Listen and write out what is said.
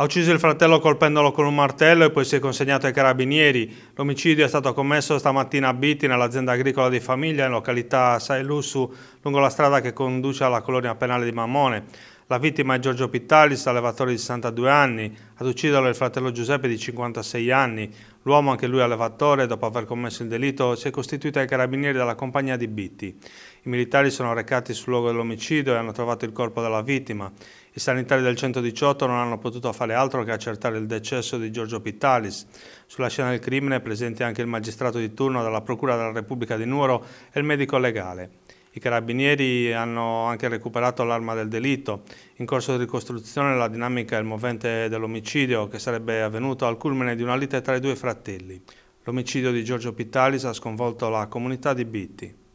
Ha ucciso il fratello colpendolo con un martello e poi si è consegnato ai carabinieri. L'omicidio è stato commesso stamattina a Bitti, nell'azienda agricola di famiglia, in località Sailusu, lungo la strada che conduce alla colonia penale di Mammone. La vittima è Giorgio Pittalis, allevatore di 62 anni, ad ucciderlo è il fratello Giuseppe di 56 anni. L'uomo, anche lui allevatore, dopo aver commesso il delitto, si è costituito ai carabinieri della compagnia di Bitti. I militari sono recati sul luogo dell'omicidio e hanno trovato il corpo della vittima. I sanitari del 118 non hanno potuto fare altro che accertare il decesso di Giorgio Pittalis. Sulla scena del crimine è presente anche il magistrato di turno della Procura della Repubblica di Nuoro e il medico legale. I carabinieri hanno anche recuperato l'arma del delitto. In corso di ricostruzione la dinamica e il movente dell'omicidio che sarebbe avvenuto al culmine di una lite tra i due fratelli. L'omicidio di Giorgio Pittalis ha sconvolto la comunità di Bitti.